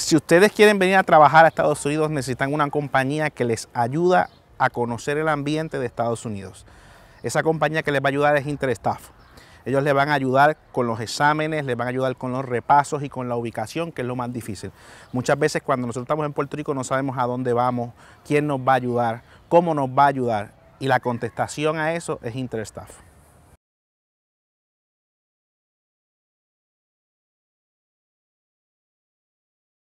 Si ustedes quieren venir a trabajar a Estados Unidos, necesitan una compañía que les ayuda a conocer el ambiente de Estados Unidos. Esa compañía que les va a ayudar es Interstaff. Ellos les van a ayudar con los exámenes, les van a ayudar con los repasos y con la ubicación, que es lo más difícil. Muchas veces cuando nosotros estamos en Puerto Rico no sabemos a dónde vamos, quién nos va a ayudar, cómo nos va a ayudar. Y la contestación a eso es Interstaff.